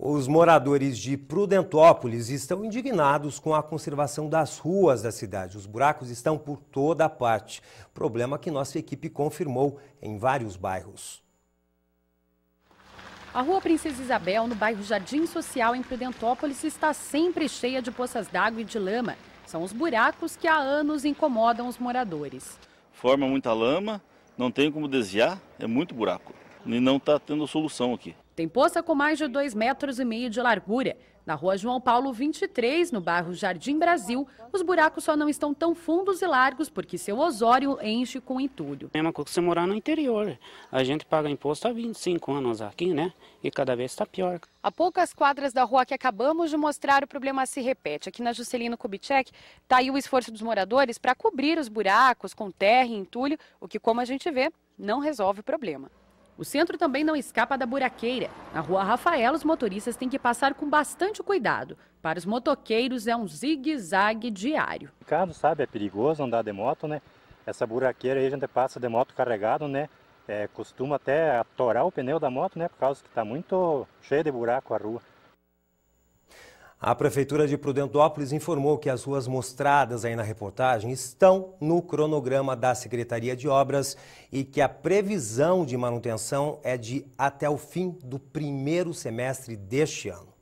Os moradores de Prudentópolis estão indignados com a conservação das ruas da cidade. Os buracos estão por toda a parte. Problema que nossa equipe confirmou em vários bairros. A rua Princesa Isabel, no bairro Jardim Social, em Prudentópolis, está sempre cheia de poças d'água e de lama. São os buracos que há anos incomodam os moradores. Forma muita lama, não tem como desviar, é muito buraco e não está tendo solução aqui. Tem poça com mais de 2,5 metros e meio de largura. Na rua João Paulo 23, no bairro Jardim Brasil, os buracos só não estão tão fundos e largos porque seu osório enche com entulho. É uma coisa que você morar no interior. A gente paga imposto há 25 anos aqui, né? E cada vez está pior. A poucas quadras da rua que acabamos de mostrar, o problema se repete. Aqui na Juscelino Kubitschek, está aí o esforço dos moradores para cobrir os buracos com terra e entulho, o que, como a gente vê, não resolve o problema. O centro também não escapa da buraqueira. Na rua Rafael, os motoristas têm que passar com bastante cuidado. Para os motoqueiros, é um zigue-zague diário. Ricardo sabe, é perigoso andar de moto, né? Essa buraqueira aí a gente passa de moto carregado, né? É, costuma até atorar o pneu da moto, né? Por causa que está muito cheio de buraco a rua. A Prefeitura de Prudentópolis informou que as ruas mostradas aí na reportagem estão no cronograma da Secretaria de Obras e que a previsão de manutenção é de até o fim do primeiro semestre deste ano.